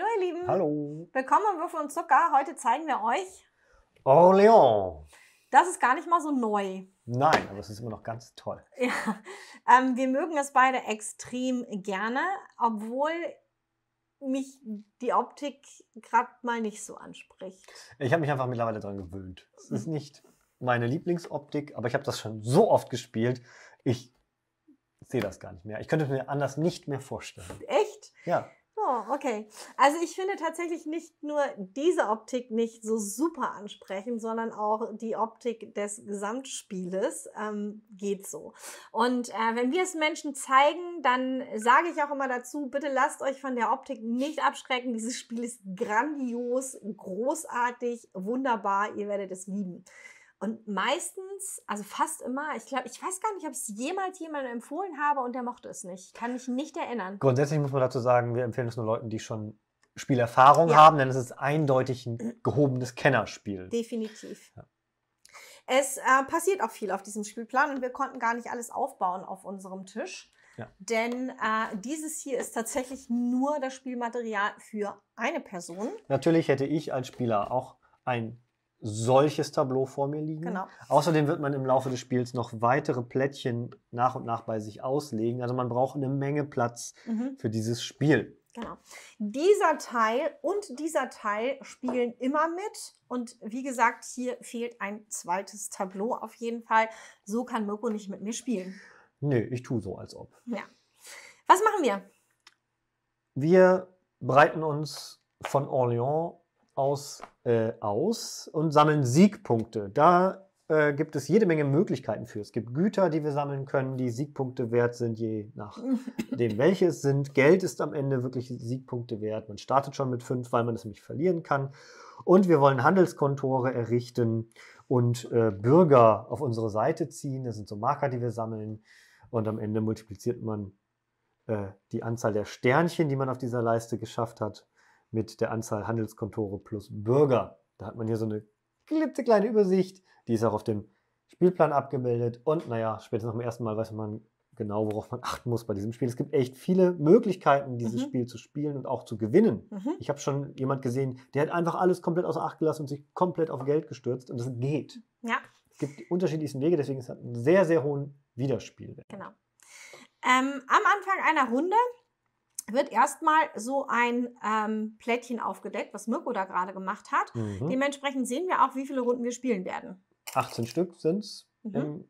Hallo ihr Lieben. Hallo. Willkommen im Würfel und Zucker. Heute zeigen wir euch Orléans. Das ist gar nicht mal so neu. Nein, aber es ist immer noch ganz toll. Ja. Ähm, wir mögen es beide extrem gerne, obwohl mich die Optik gerade mal nicht so anspricht. Ich habe mich einfach mittlerweile daran gewöhnt. Es ist mhm. nicht meine Lieblingsoptik, aber ich habe das schon so oft gespielt. Ich sehe das gar nicht mehr. Ich könnte es mir anders nicht mehr vorstellen. Echt? Ja. Oh, okay. Also ich finde tatsächlich nicht nur diese Optik nicht so super ansprechend, sondern auch die Optik des Gesamtspieles ähm, geht so. Und äh, wenn wir es Menschen zeigen, dann sage ich auch immer dazu, bitte lasst euch von der Optik nicht abschrecken. Dieses Spiel ist grandios, großartig, wunderbar. Ihr werdet es lieben. Und meistens, also fast immer, ich glaube, ich weiß gar nicht, ob ich es jemals jemandem empfohlen habe und der mochte es nicht. Kann mich nicht erinnern. Grundsätzlich muss man dazu sagen, wir empfehlen es nur Leuten, die schon Spielerfahrung ja. haben, denn es ist eindeutig ein gehobenes Kennerspiel. Definitiv. Ja. Es äh, passiert auch viel auf diesem Spielplan und wir konnten gar nicht alles aufbauen auf unserem Tisch. Ja. Denn äh, dieses hier ist tatsächlich nur das Spielmaterial für eine Person. Natürlich hätte ich als Spieler auch ein solches Tableau vor mir liegen. Genau. Außerdem wird man im Laufe des Spiels noch weitere Plättchen nach und nach bei sich auslegen. Also man braucht eine Menge Platz mhm. für dieses Spiel. Genau. Dieser Teil und dieser Teil spielen immer mit. Und wie gesagt, hier fehlt ein zweites Tableau auf jeden Fall. So kann Mirko nicht mit mir spielen. Nee, ich tue so, als ob. Ja. Was machen wir? Wir breiten uns von Orléans aus, äh, aus und sammeln Siegpunkte. Da äh, gibt es jede Menge Möglichkeiten für. Es gibt Güter, die wir sammeln können, die Siegpunkte wert sind, je nachdem, welche es sind. Geld ist am Ende wirklich Siegpunkte wert. Man startet schon mit fünf, weil man es nämlich verlieren kann. Und wir wollen Handelskontore errichten und äh, Bürger auf unsere Seite ziehen. Das sind so Marker, die wir sammeln. Und am Ende multipliziert man äh, die Anzahl der Sternchen, die man auf dieser Leiste geschafft hat, mit der Anzahl Handelskontore plus Bürger. Da hat man hier so eine klitzekleine Übersicht, die ist auch auf dem Spielplan abgebildet. Und naja, spätestens nach dem ersten Mal weiß man genau, worauf man achten muss bei diesem Spiel. Es gibt echt viele Möglichkeiten, dieses mhm. Spiel zu spielen und auch zu gewinnen. Mhm. Ich habe schon jemand gesehen, der hat einfach alles komplett außer Acht gelassen und sich komplett auf Geld gestürzt und das geht. Ja. Es gibt die unterschiedlichsten Wege, deswegen ist es einen sehr, sehr hohen Widerspielwert. Genau. Ähm, am Anfang einer Runde wird erstmal so ein ähm, Plättchen aufgedeckt, was Mirko da gerade gemacht hat. Mhm. Dementsprechend sehen wir auch, wie viele Runden wir spielen werden. 18 Stück sind es mhm. im,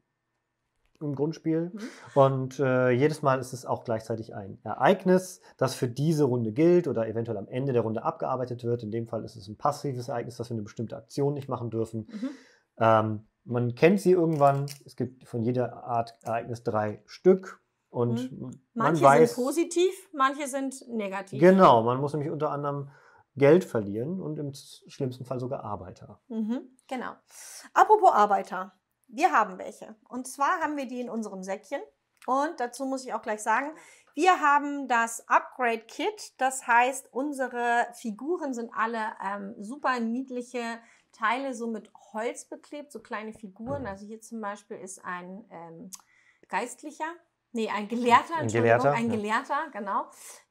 im, Grundspiel. Mhm. Und äh, jedes Mal ist es auch gleichzeitig ein Ereignis, das für diese Runde gilt oder eventuell am Ende der Runde abgearbeitet wird. In dem Fall ist es ein passives Ereignis, das wir eine bestimmte Aktion nicht machen dürfen. Mhm. Ähm, man kennt sie irgendwann. Es gibt von jeder Art Ereignis drei Stück. Und mhm. manche man weiß, sind positiv, manche sind negativ. Genau, man muss nämlich unter anderem Geld verlieren und im schlimmsten Fall sogar Arbeiter. Mhm, genau. Apropos Arbeiter, wir haben welche. Und zwar haben wir die in unserem Säckchen. Und dazu muss ich auch gleich sagen, wir haben das Upgrade Kit. Das heißt, unsere Figuren sind alle ähm, super niedliche Teile, so mit Holz beklebt, so kleine Figuren. Mhm. Also hier zum Beispiel ist ein ähm, Geistlicher, Nee, ein Gelehrter, ein Gelehrter, ein Gelehrter, genau,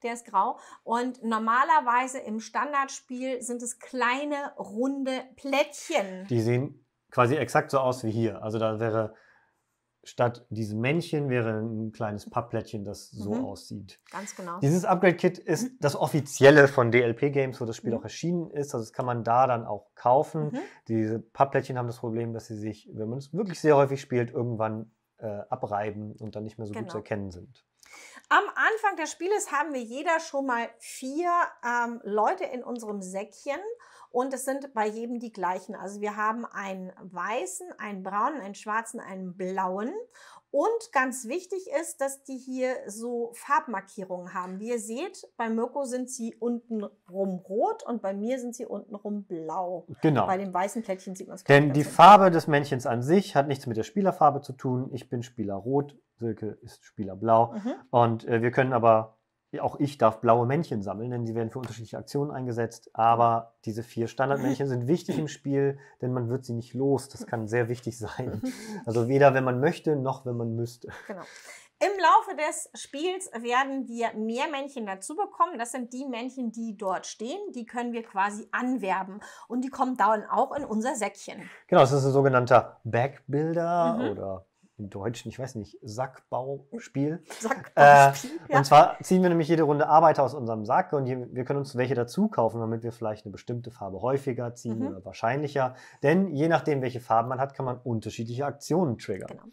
der ist grau. Und normalerweise im Standardspiel sind es kleine, runde Plättchen. Die sehen quasi exakt so aus wie hier. Also da wäre statt diesem Männchen wäre ein kleines Pappplättchen, das so mhm. aussieht. Ganz genau. Dieses Upgrade-Kit ist mhm. das offizielle von DLP Games, wo das Spiel mhm. auch erschienen ist. Also das kann man da dann auch kaufen. Mhm. Diese Pappplättchen haben das Problem, dass sie sich, wenn man es wirklich sehr häufig spielt, irgendwann äh, abreiben und dann nicht mehr so genau. gut zu genau. erkennen sind. Am Anfang des Spieles haben wir jeder schon mal vier ähm, Leute in unserem Säckchen und es sind bei jedem die gleichen. Also wir haben einen weißen, einen braunen, einen schwarzen, einen blauen. Und ganz wichtig ist, dass die hier so Farbmarkierungen haben. Wie ihr seht, bei Mirko sind sie unten rum rot und bei mir sind sie unten rum blau. Genau. Bei dem weißen Plättchen sieht man es Denn die Farbe des Männchens an sich hat nichts mit der Spielerfarbe zu tun. Ich bin Spieler rot, Silke ist Spieler blau. Mhm. Und äh, wir können aber auch ich darf blaue Männchen sammeln, denn sie werden für unterschiedliche Aktionen eingesetzt. Aber diese vier Standardmännchen sind wichtig im Spiel, denn man wird sie nicht los. Das kann sehr wichtig sein. Also weder wenn man möchte, noch wenn man müsste. Genau. Im Laufe des Spiels werden wir mehr Männchen dazu bekommen. Das sind die Männchen, die dort stehen. Die können wir quasi anwerben und die kommen dann auch in unser Säckchen. Genau, das ist ein sogenannter Backbuilder mhm. oder im deutschen, ich weiß nicht, Sackbauspiel. Sackbauspiel. Äh, ja. Und zwar ziehen wir nämlich jede Runde Arbeiter aus unserem Sack und je, wir können uns welche dazu kaufen, damit wir vielleicht eine bestimmte Farbe häufiger ziehen mhm. oder wahrscheinlicher. Denn je nachdem, welche Farben man hat, kann man unterschiedliche Aktionen triggern. Genau.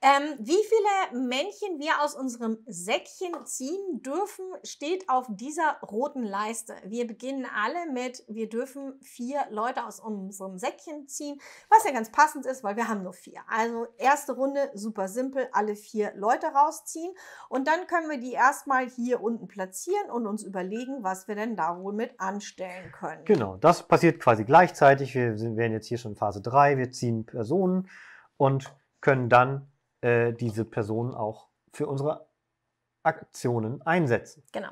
Ähm, wie viele Männchen wir aus unserem Säckchen ziehen dürfen, steht auf dieser roten Leiste. Wir beginnen alle mit, wir dürfen vier Leute aus unserem Säckchen ziehen, was ja ganz passend ist, weil wir haben nur vier. Also erste Runde, super simpel, alle vier Leute rausziehen und dann können wir die erstmal hier unten platzieren und uns überlegen, was wir denn da wohl mit anstellen können. Genau, das passiert quasi gleichzeitig. Wir sind, wären jetzt hier schon Phase 3, wir ziehen Personen und können dann äh, diese Personen auch für unsere Aktionen einsetzen. Genau.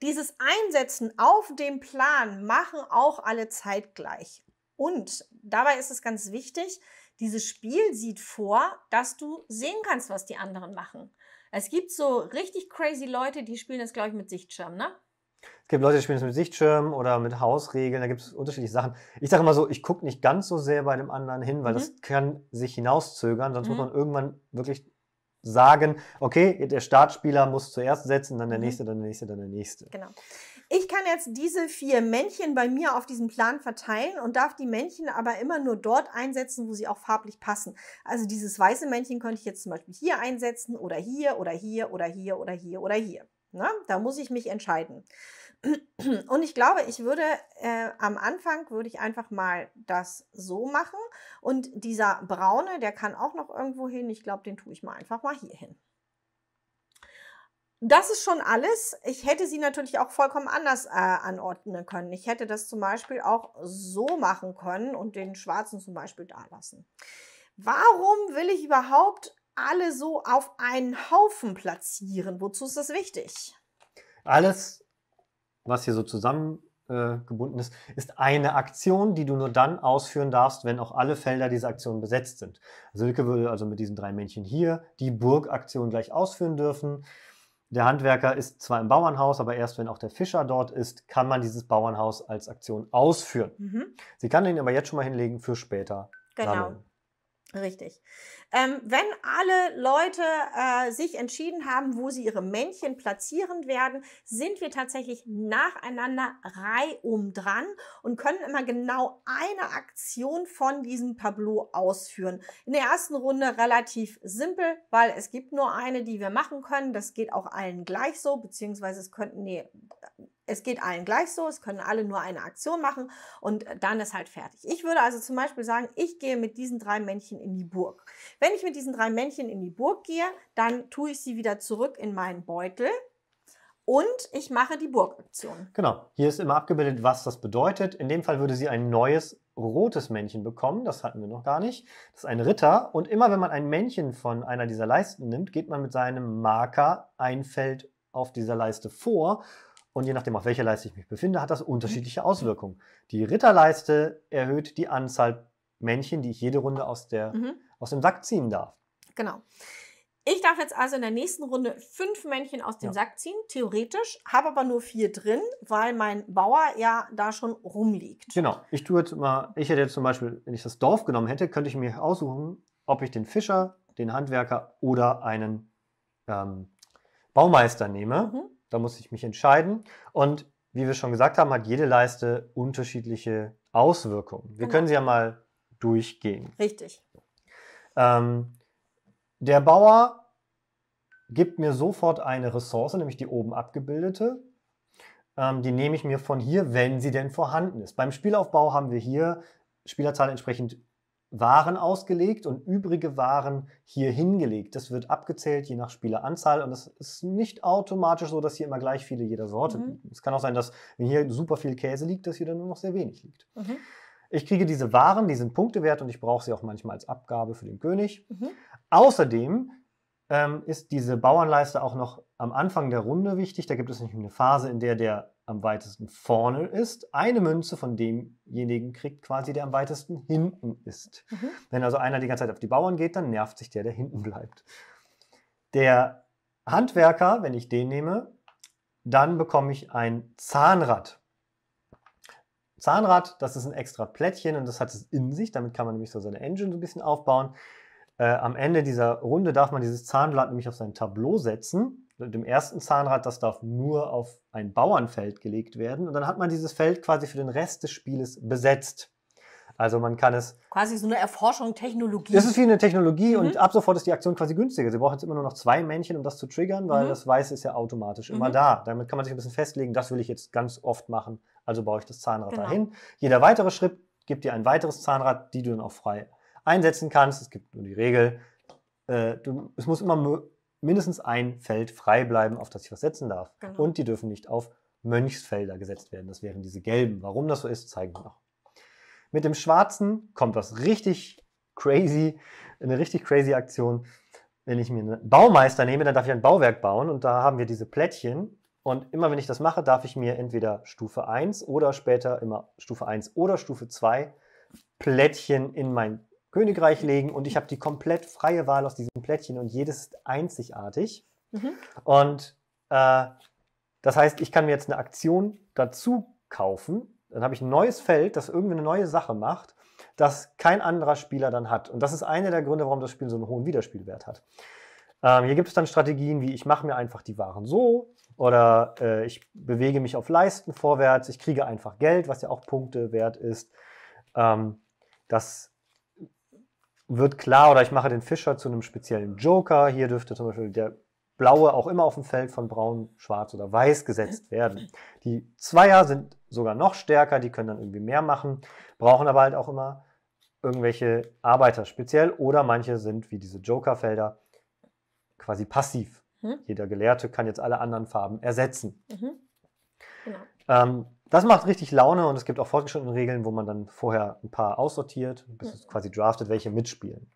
Dieses Einsetzen auf dem Plan machen auch alle zeitgleich. Und dabei ist es ganz wichtig, dieses Spiel sieht vor, dass du sehen kannst, was die anderen machen. Es gibt so richtig crazy Leute, die spielen das, glaube ich, mit Sichtschirm, ne? Es gibt Leute, die spielen es mit Sichtschirm oder mit Hausregeln, da gibt es unterschiedliche Sachen. Ich sage immer so, ich gucke nicht ganz so sehr bei dem anderen hin, weil mhm. das kann sich hinauszögern, sonst mhm. muss man irgendwann wirklich sagen, okay, der Startspieler muss zuerst setzen, dann der mhm. nächste, dann der nächste, dann der nächste. Genau. Ich kann jetzt diese vier Männchen bei mir auf diesem Plan verteilen und darf die Männchen aber immer nur dort einsetzen, wo sie auch farblich passen. Also dieses weiße Männchen könnte ich jetzt zum Beispiel hier einsetzen oder hier oder hier oder hier oder hier oder hier oder hier. Ne? Da muss ich mich entscheiden. Und ich glaube, ich würde äh, am Anfang würde ich einfach mal das so machen. Und dieser braune, der kann auch noch irgendwo hin. Ich glaube, den tue ich mal einfach mal hier hin. Das ist schon alles. Ich hätte sie natürlich auch vollkommen anders äh, anordnen können. Ich hätte das zum Beispiel auch so machen können und den schwarzen zum Beispiel da lassen. Warum will ich überhaupt alle so auf einen Haufen platzieren? Wozu ist das wichtig? Alles, was hier so zusammengebunden äh, ist, ist eine Aktion, die du nur dann ausführen darfst, wenn auch alle Felder dieser Aktion besetzt sind. Silke würde also mit diesen drei Männchen hier die Burgaktion gleich ausführen dürfen. Der Handwerker ist zwar im Bauernhaus, aber erst wenn auch der Fischer dort ist, kann man dieses Bauernhaus als Aktion ausführen. Mhm. Sie kann ihn aber jetzt schon mal hinlegen für später. Genau. Sammeln. Richtig. Ähm, wenn alle Leute äh, sich entschieden haben, wo sie ihre Männchen platzieren werden, sind wir tatsächlich nacheinander reihum dran und können immer genau eine Aktion von diesem Tableau ausführen. In der ersten Runde relativ simpel, weil es gibt nur eine, die wir machen können. Das geht auch allen gleich so, beziehungsweise es könnten, nee, es geht allen gleich so, es können alle nur eine Aktion machen und äh, dann ist halt fertig. Ich würde also zum Beispiel sagen, ich gehe mit diesen drei Männchen in die Burg. Wenn ich mit diesen drei Männchen in die Burg gehe, dann tue ich sie wieder zurück in meinen Beutel und ich mache die Burgaktion. Genau, hier ist immer abgebildet, was das bedeutet. In dem Fall würde sie ein neues rotes Männchen bekommen, das hatten wir noch gar nicht. Das ist ein Ritter und immer wenn man ein Männchen von einer dieser Leisten nimmt, geht man mit seinem Marker ein Feld auf dieser Leiste vor und je nachdem, auf welcher Leiste ich mich befinde, hat das mhm. unterschiedliche Auswirkungen. Die Ritterleiste erhöht die Anzahl Männchen, die ich jede Runde aus, der, mhm. aus dem Sack ziehen darf. Genau. Ich darf jetzt also in der nächsten Runde fünf Männchen aus dem ja. Sack ziehen, theoretisch, habe aber nur vier drin, weil mein Bauer ja da schon rumliegt. Genau. Ich tue jetzt mal, ich hätte jetzt zum Beispiel, wenn ich das Dorf genommen hätte, könnte ich mir aussuchen, ob ich den Fischer, den Handwerker oder einen ähm, Baumeister nehme. Mhm. Da muss ich mich entscheiden. Und wie wir schon gesagt haben, hat jede Leiste unterschiedliche Auswirkungen. Wir genau. können sie ja mal durchgehen. Richtig. Ähm, der Bauer gibt mir sofort eine Ressource, nämlich die oben abgebildete. Ähm, die nehme ich mir von hier, wenn sie denn vorhanden ist. Beim Spielaufbau haben wir hier Spielerzahl entsprechend waren ausgelegt und übrige Waren hier hingelegt. Das wird abgezählt je nach Spieleranzahl und es ist nicht automatisch so, dass hier immer gleich viele jeder Sorte mhm. liegen. Es kann auch sein, dass wenn hier super viel Käse liegt, dass hier dann nur noch sehr wenig liegt. Mhm. Ich kriege diese Waren, die sind punktewert und ich brauche sie auch manchmal als Abgabe für den König. Mhm. Außerdem ähm, ist diese Bauernleiste auch noch am Anfang der Runde wichtig. Da gibt es nämlich eine Phase, in der der am weitesten vorne ist. Eine Münze von demjenigen kriegt quasi, der am weitesten hinten ist. Mhm. Wenn also einer die ganze Zeit auf die Bauern geht, dann nervt sich der, der hinten bleibt. Der Handwerker, wenn ich den nehme, dann bekomme ich ein Zahnrad. Zahnrad, das ist ein extra Plättchen und das hat es in sich. Damit kann man nämlich so seine Engine so ein bisschen aufbauen. Äh, am Ende dieser Runde darf man dieses Zahnblatt nämlich auf sein Tableau setzen dem ersten Zahnrad, das darf nur auf ein Bauernfeld gelegt werden. Und dann hat man dieses Feld quasi für den Rest des Spieles besetzt. Also man kann es. Quasi so eine Erforschung, Technologie. Das ist wie eine Technologie mhm. und ab sofort ist die Aktion quasi günstiger. Sie brauchen jetzt immer nur noch zwei Männchen, um das zu triggern, weil mhm. das Weiße ist ja automatisch mhm. immer da. Damit kann man sich ein bisschen festlegen, das will ich jetzt ganz oft machen, also baue ich das Zahnrad genau. dahin. Jeder weitere Schritt gibt dir ein weiteres Zahnrad, die du dann auch frei einsetzen kannst. Es gibt nur die Regel, äh, du, es muss immer mindestens ein Feld frei bleiben, auf das ich was setzen darf. Genau. Und die dürfen nicht auf Mönchsfelder gesetzt werden. Das wären diese gelben. Warum das so ist, zeigen wir noch. Mit dem schwarzen kommt was richtig crazy, eine richtig crazy Aktion. Wenn ich mir einen Baumeister nehme, dann darf ich ein Bauwerk bauen und da haben wir diese Plättchen. Und immer wenn ich das mache, darf ich mir entweder Stufe 1 oder später immer Stufe 1 oder Stufe 2 Plättchen in mein Königreich legen und ich habe die komplett freie Wahl aus diesem Plättchen und jedes ist einzigartig. Mhm. Und äh, das heißt, ich kann mir jetzt eine Aktion dazu kaufen. Dann habe ich ein neues Feld, das irgendwie eine neue Sache macht, das kein anderer Spieler dann hat. Und das ist einer der Gründe, warum das Spiel so einen hohen Wiederspielwert hat. Ähm, hier gibt es dann Strategien wie ich mache mir einfach die Waren so oder äh, ich bewege mich auf Leisten vorwärts, ich kriege einfach Geld, was ja auch Punkte wert ist. Ähm, das wird klar, oder ich mache den Fischer zu einem speziellen Joker. Hier dürfte zum Beispiel der Blaue auch immer auf dem Feld von Braun, Schwarz oder Weiß gesetzt werden. Die Zweier sind sogar noch stärker, die können dann irgendwie mehr machen, brauchen aber halt auch immer irgendwelche Arbeiter speziell oder manche sind wie diese Jokerfelder quasi passiv. Hm? Jeder Gelehrte kann jetzt alle anderen Farben ersetzen. Mhm. Genau. Ähm, das macht richtig Laune und es gibt auch fortgeschrittene Regeln, wo man dann vorher ein paar aussortiert, bis es quasi draftet, welche mitspielen.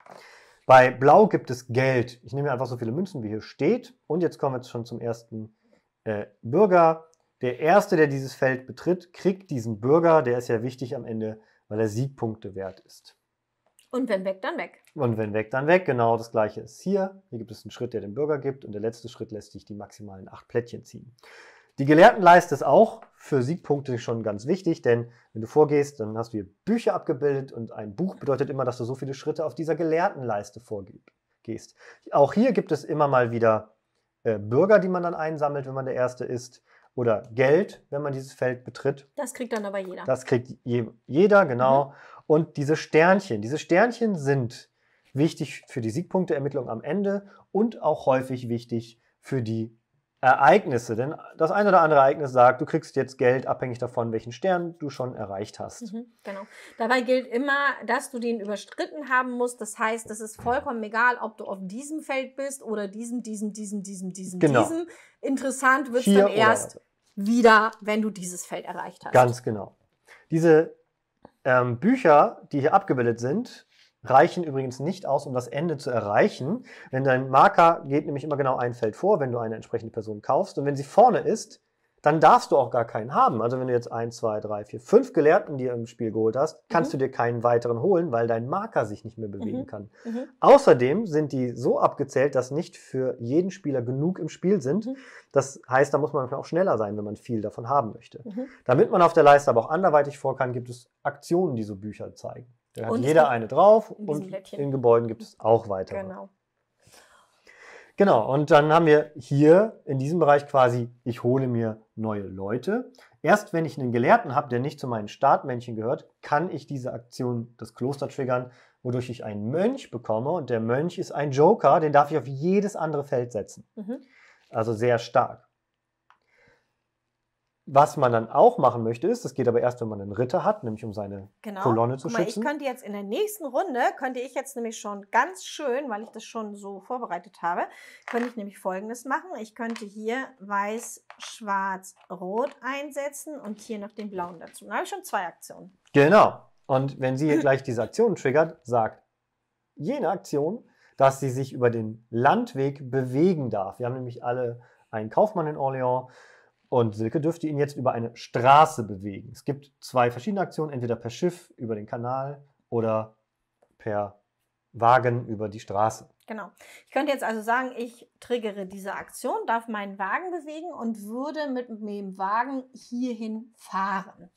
Bei Blau gibt es Geld. Ich nehme einfach so viele Münzen, wie hier steht. Und jetzt kommen wir jetzt schon zum ersten äh, Bürger. Der Erste, der dieses Feld betritt, kriegt diesen Bürger. Der ist ja wichtig am Ende, weil er Siegpunkte wert ist. Und wenn weg, dann weg. Und wenn weg, dann weg. Genau das gleiche ist hier. Hier gibt es einen Schritt, der den Bürger gibt. Und der letzte Schritt lässt sich die maximalen acht Plättchen ziehen. Die Gelehrtenleiste ist auch für Siegpunkte schon ganz wichtig, denn wenn du vorgehst, dann hast du hier Bücher abgebildet und ein Buch bedeutet immer, dass du so viele Schritte auf dieser Gelehrtenleiste vorgehst. Auch hier gibt es immer mal wieder äh, Bürger, die man dann einsammelt, wenn man der Erste ist, oder Geld, wenn man dieses Feld betritt. Das kriegt dann aber jeder. Das kriegt je, jeder, genau. Mhm. Und diese Sternchen, diese Sternchen sind wichtig für die Siegpunkteermittlung am Ende und auch häufig wichtig für die Ereignisse. Denn das ein oder andere Ereignis sagt, du kriegst jetzt Geld, abhängig davon, welchen Stern du schon erreicht hast. Mhm, genau. Dabei gilt immer, dass du den überstritten haben musst. Das heißt, es ist vollkommen egal, ob du auf diesem Feld bist oder diesem, diesem, diesem, diesem, diesem, genau. diesem. Interessant wird es dann erst wieder, wenn du dieses Feld erreicht hast. Ganz genau. Diese ähm, Bücher, die hier abgebildet sind, reichen übrigens nicht aus, um das Ende zu erreichen. Denn dein Marker geht nämlich immer genau ein Feld vor, wenn du eine entsprechende Person kaufst. Und wenn sie vorne ist, dann darfst du auch gar keinen haben. Also wenn du jetzt 1, zwei, drei, vier, fünf Gelehrten dir im Spiel geholt hast, kannst mhm. du dir keinen weiteren holen, weil dein Marker sich nicht mehr bewegen mhm. kann. Mhm. Außerdem sind die so abgezählt, dass nicht für jeden Spieler genug im Spiel sind. Mhm. Das heißt, da muss man auch schneller sein, wenn man viel davon haben möchte. Mhm. Damit man auf der Leiste aber auch anderweitig vor kann, gibt es Aktionen, die so Bücher zeigen. Dann und hat jeder eine drauf und Blättchen. in Gebäuden gibt es auch weitere. Genau. Genau, und dann haben wir hier in diesem Bereich quasi, ich hole mir neue Leute. Erst wenn ich einen Gelehrten habe, der nicht zu meinen Startmännchen gehört, kann ich diese Aktion des Kloster triggern, wodurch ich einen Mönch bekomme. Und der Mönch ist ein Joker, den darf ich auf jedes andere Feld setzen. Mhm. Also sehr stark. Was man dann auch machen möchte, ist, das geht aber erst, wenn man einen Ritter hat, nämlich um seine genau. Kolonne zu Guck mal, schützen. Ich könnte jetzt in der nächsten Runde, könnte ich jetzt nämlich schon ganz schön, weil ich das schon so vorbereitet habe, könnte ich nämlich folgendes machen. Ich könnte hier weiß, schwarz, rot einsetzen und hier noch den blauen dazu. Dann habe ich schon zwei Aktionen. Genau. Und wenn sie hier gleich diese Aktion triggert, sagt jene Aktion, dass sie sich über den Landweg bewegen darf. Wir haben nämlich alle einen Kaufmann in Orléans und Silke dürfte ihn jetzt über eine Straße bewegen. Es gibt zwei verschiedene Aktionen, entweder per Schiff über den Kanal oder per Wagen über die Straße. Genau. Ich könnte jetzt also sagen, ich triggere diese Aktion, darf meinen Wagen bewegen und würde mit dem Wagen hierhin fahren.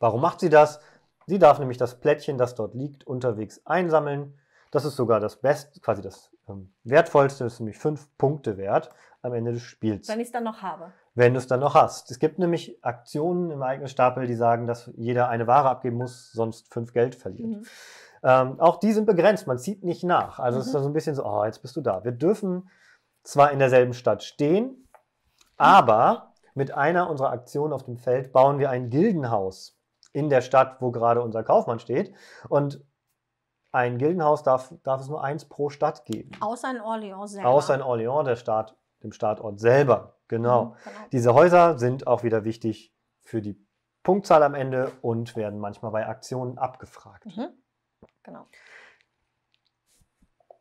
Warum macht sie das? Sie darf nämlich das Plättchen, das dort liegt, unterwegs einsammeln. Das ist sogar das Beste, quasi das ähm, Wertvollste, das ist nämlich fünf Punkte wert am Ende des Spiels. Wenn ich es dann noch habe wenn du es dann noch hast. Es gibt nämlich Aktionen im eigenen Stapel, die sagen, dass jeder eine Ware abgeben muss, sonst fünf Geld verliert. Mhm. Ähm, auch die sind begrenzt, man zieht nicht nach. Also mhm. es ist mhm. so ein bisschen so, oh, jetzt bist du da. Wir dürfen zwar in derselben Stadt stehen, mhm. aber mit einer unserer Aktionen auf dem Feld bauen wir ein Gildenhaus in der Stadt, wo gerade unser Kaufmann steht. Und ein Gildenhaus darf, darf es nur eins pro Stadt geben. Außer in Orléans selber. Außer in Orléans, der Staat dem Startort selber. Genau. Mhm. genau. Diese Häuser sind auch wieder wichtig für die Punktzahl am Ende und werden manchmal bei Aktionen abgefragt. Mhm. Genau.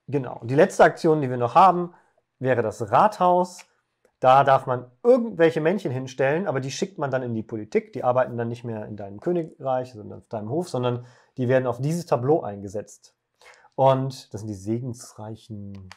Genau. die letzte Aktion, die wir noch haben, wäre das Rathaus. Da darf man irgendwelche Männchen hinstellen, aber die schickt man dann in die Politik. Die arbeiten dann nicht mehr in deinem Königreich, sondern auf deinem Hof, sondern die werden auf dieses Tableau eingesetzt. Und das sind die segensreichen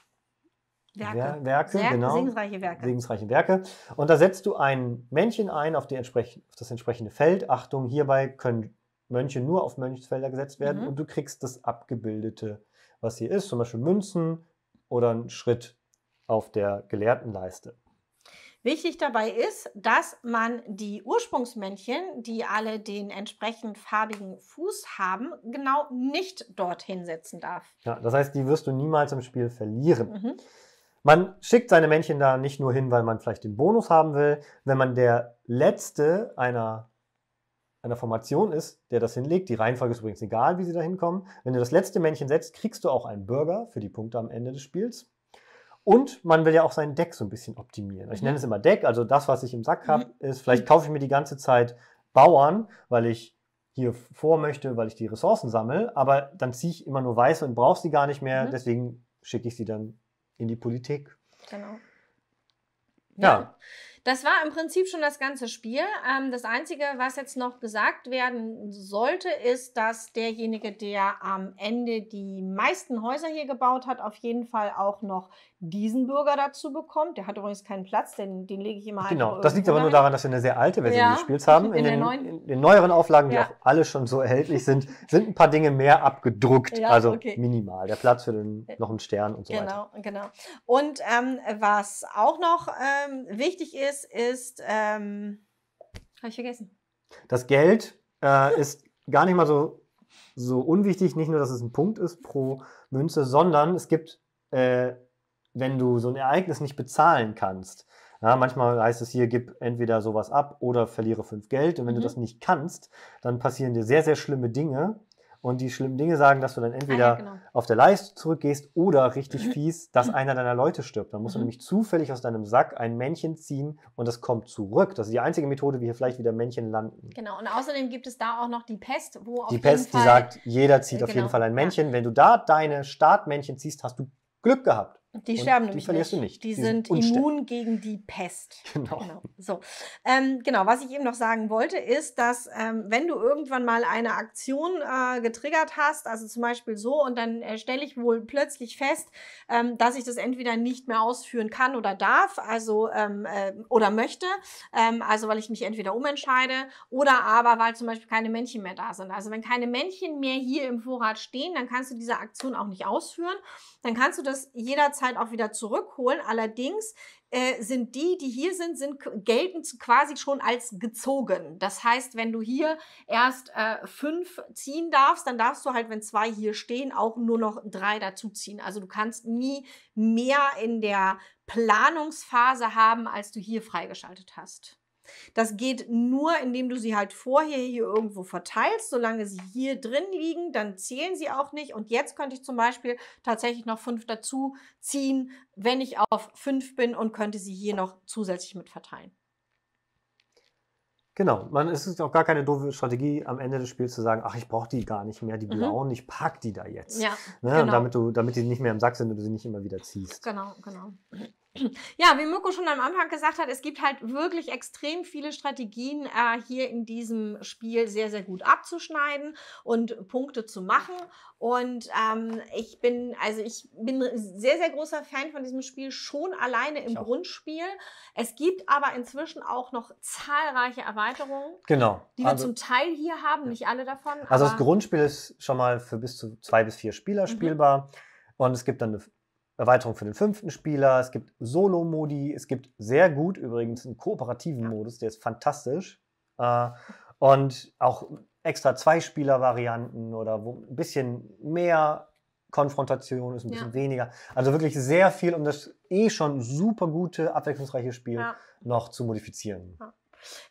Werke. Werke, Werke, genau. Segensreiche Werke. Segensreiche Werke. Und da setzt du ein Männchen ein auf, entsprech auf das entsprechende Feld. Achtung, hierbei können Mönche nur auf Mönchsfelder gesetzt werden mhm. und du kriegst das abgebildete, was hier ist, zum Beispiel Münzen oder einen Schritt auf der Gelehrtenleiste. Wichtig dabei ist, dass man die Ursprungsmännchen, die alle den entsprechend farbigen Fuß haben, genau nicht dorthin setzen darf. Ja, das heißt, die wirst du niemals im Spiel verlieren. Mhm. Man schickt seine Männchen da nicht nur hin, weil man vielleicht den Bonus haben will. Wenn man der Letzte einer, einer Formation ist, der das hinlegt, die Reihenfolge ist übrigens egal, wie sie da hinkommen. Wenn du das letzte Männchen setzt, kriegst du auch einen Burger für die Punkte am Ende des Spiels. Und man will ja auch sein Deck so ein bisschen optimieren. Ich mhm. nenne es immer Deck, also das, was ich im Sack habe, mhm. ist, vielleicht kaufe ich mir die ganze Zeit Bauern, weil ich hier vor möchte, weil ich die Ressourcen sammle, aber dann ziehe ich immer nur weiße und brauche sie gar nicht mehr, mhm. deswegen schicke ich sie dann in die Politik. Genau. Ja. ja. Das war im Prinzip schon das ganze Spiel. Ähm, das Einzige, was jetzt noch gesagt werden sollte, ist, dass derjenige, der am Ende die meisten Häuser hier gebaut hat, auf jeden Fall auch noch diesen Bürger dazu bekommt. Der hat übrigens keinen Platz, denn den lege ich immer Genau, halt das liegt aber nur daran, dass wir eine sehr alte Version ja, des Spiels haben. In, in, den, neuen, in, den, neueren Auflagen, ja. die auch alle schon so erhältlich sind, sind ein paar Dinge mehr abgedruckt. Ja, also okay. minimal. Der Platz für den, äh, noch einen Stern und so genau, weiter. Genau, genau. Und ähm, was auch noch ähm, wichtig ist, Preis ist. Ähm, Habe ich vergessen. Das Geld äh, ist gar nicht mal so, so unwichtig. Nicht nur, dass es ein Punkt ist pro Münze, sondern es gibt, äh, wenn du so ein Ereignis nicht bezahlen kannst, ja, manchmal heißt es hier, gib entweder sowas ab oder verliere fünf Geld. Und wenn mhm. du das nicht kannst, dann passieren dir sehr, sehr schlimme Dinge und die schlimmen Dinge sagen, dass du dann entweder ah, ja, genau. auf der Leiste zurückgehst oder richtig mhm. fies, dass mhm. einer deiner Leute stirbt. Dann musst du mhm. nämlich zufällig aus deinem Sack ein Männchen ziehen und das kommt zurück. Das ist die einzige Methode, wie hier vielleicht wieder Männchen landen. Genau, und außerdem gibt es da auch noch die Pest, wo auf Die Pest, Fall, die sagt, jeder zieht genau, auf jeden genau, Fall ein Männchen. Ja. Wenn du da deine Startmännchen ziehst, hast du Glück gehabt. Die sterben nämlich nicht. nicht. Die, die sind, sind immun gegen die Pest. Genau. genau. So. Ähm, genau, was ich eben noch sagen wollte, ist, dass ähm, wenn du irgendwann mal eine Aktion äh, getriggert hast, also zum Beispiel so, und dann äh, stelle ich wohl plötzlich fest, ähm, dass ich das entweder nicht mehr ausführen kann oder darf, also ähm, äh, oder möchte, ähm, also weil ich mich entweder umentscheide oder aber weil zum Beispiel keine Männchen mehr da sind. Also wenn keine Männchen mehr hier im Vorrat stehen, dann kannst du diese Aktion auch nicht ausführen. Dann kannst du das jederzeit Zeit auch wieder zurückholen. Allerdings äh, sind die, die hier sind, sind gelten quasi schon als gezogen. Das heißt, wenn du hier erst äh, fünf ziehen darfst, dann darfst du halt, wenn zwei hier stehen, auch nur noch drei dazu ziehen. Also du kannst nie mehr in der Planungsphase haben, als du hier freigeschaltet hast. Das geht nur, indem du sie halt vorher hier irgendwo verteilst. Solange sie hier drin liegen, dann zählen sie auch nicht. Und jetzt könnte ich zum Beispiel tatsächlich noch fünf dazu ziehen, wenn ich auf fünf bin und könnte sie hier noch zusätzlich mit verteilen. Genau, man es ist auch gar keine doofe Strategie, am Ende des Spiels zu sagen, ach, ich brauche die gar nicht mehr, die blauen, mhm. ich pack die da jetzt. Ja, ne? genau. damit du, damit die nicht mehr im Sack sind und du sie nicht immer wieder ziehst. Genau, genau. Ja, wie Mirko schon am Anfang gesagt hat, es gibt halt wirklich extrem viele Strategien, äh, hier in diesem Spiel sehr, sehr gut abzuschneiden und Punkte zu machen. Und ähm, ich bin, also ich bin sehr, sehr großer Fan von diesem Spiel, schon alleine im Grundspiel. Es gibt aber inzwischen auch noch zahlreiche Erweiterungen, genau. die wir also, zum Teil hier haben, nicht alle davon. Also das Grundspiel ist schon mal für bis zu zwei bis vier Spieler mhm. spielbar. Und es gibt dann eine Erweiterung für den fünften Spieler, es gibt Solo-Modi, es gibt sehr gut übrigens einen kooperativen Modus, der ist fantastisch. Äh, und auch extra Zwei-Spieler-Varianten oder wo ein bisschen mehr Konfrontation ist, ein bisschen ja. weniger. Also wirklich sehr viel, um das eh schon super gute, abwechslungsreiche Spiel ja. noch zu modifizieren.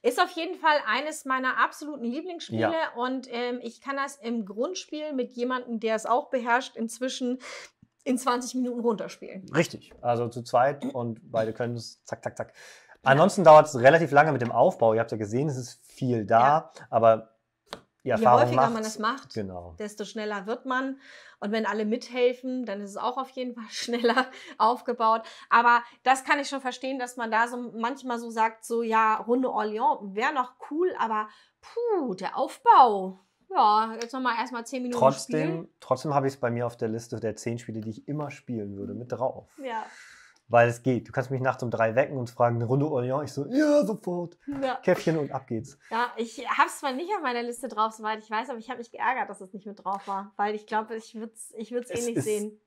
Ist auf jeden Fall eines meiner absoluten Lieblingsspiele ja. und ähm, ich kann das im Grundspiel mit jemandem, der es auch beherrscht, inzwischen in 20 Minuten runterspielen. Richtig, also zu zweit und beide können es zack, zack, zack. Ansonsten dauert es relativ lange mit dem Aufbau. Ihr habt ja gesehen, es ist viel da, ja. aber die Erfahrung Je häufiger man das macht, genau. desto schneller wird man. Und wenn alle mithelfen, dann ist es auch auf jeden Fall schneller aufgebaut. Aber das kann ich schon verstehen, dass man da so manchmal so sagt, so ja, Runde Orléans wäre noch cool, aber puh, der Aufbau, ja, jetzt nochmal erstmal 10 Minuten. Trotzdem, spielen. trotzdem habe ich es bei mir auf der Liste der 10 Spiele, die ich immer spielen würde, mit drauf. Ja. Weil es geht. Du kannst mich nachts um drei wecken und fragen, eine Runde Orléans. Ich so, ja, sofort. Ja. Käffchen und ab geht's. Ja, ich habe es zwar nicht auf meiner Liste drauf, soweit ich weiß, aber ich habe mich geärgert, dass es nicht mit drauf war. Weil ich glaube, ich würde ich eh es eh nicht sehen.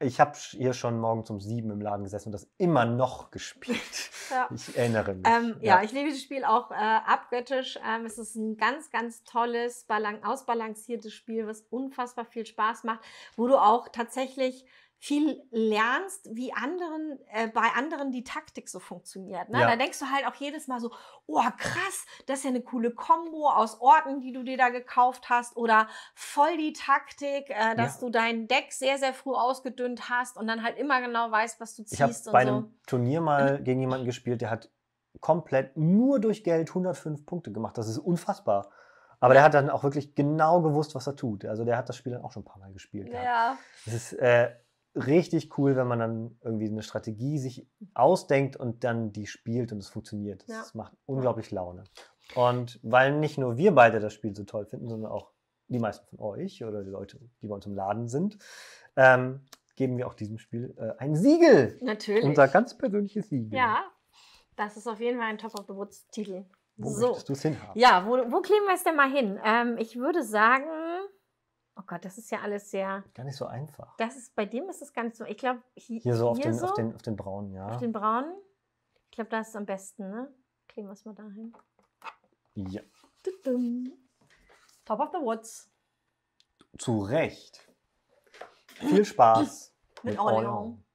Ich habe hier schon morgens um sieben im Laden gesessen und das immer noch gespielt. ja. Ich erinnere mich. Ähm, ja. ja. ich liebe das Spiel auch äh, abgöttisch. Ähm, es ist ein ganz, ganz tolles, ausbalanciertes Spiel, was unfassbar viel Spaß macht, wo du auch tatsächlich viel lernst, wie anderen, äh, bei anderen die Taktik so funktioniert. Ne? Ja. Da denkst du halt auch jedes Mal so, oh krass, das ist ja eine coole Combo aus Orten, die du dir da gekauft hast oder voll die Taktik, äh, dass ja. du dein Deck sehr, sehr früh ausgedünnt hast und dann halt immer genau weißt, was du ziehst. Ich habe bei so. einem Turnier mal gegen jemanden gespielt, der hat komplett nur durch Geld 105 Punkte gemacht. Das ist unfassbar. Aber der hat dann auch wirklich genau gewusst, was er tut. Also der hat das Spiel dann auch schon ein paar Mal gespielt. Ja. ja. Das ist, äh, richtig cool, wenn man dann irgendwie eine Strategie sich ausdenkt und dann die spielt und es funktioniert. Das, ja. macht unglaublich Laune. Und weil nicht nur wir beide das Spiel so toll finden, sondern auch die meisten von euch oder die Leute, die bei uns im Laden sind, ähm, geben wir auch diesem Spiel äh, ein Siegel. Natürlich. Unser ganz persönliches Siegel. Ja, das ist auf jeden Fall ein Top of the Woods Titel. Wo so. möchtest du es hinhaben? Ja, wo, wo kleben wir es denn mal hin? Ähm, ich würde sagen, Oh Gott, das ist ja alles sehr. Gar nicht so einfach. Das ist, bei dem ist es gar nicht so. Ich glaube, hier, hier, so, auf, hier den, so auf, den, auf den braunen, ja. Auf den braunen. Ich glaube, da ist es am besten, ne? Kleben wir es mal dahin. Ja. Tudum. Top of the Woods. Zu Recht. Viel Spaß mit, mit Orleans.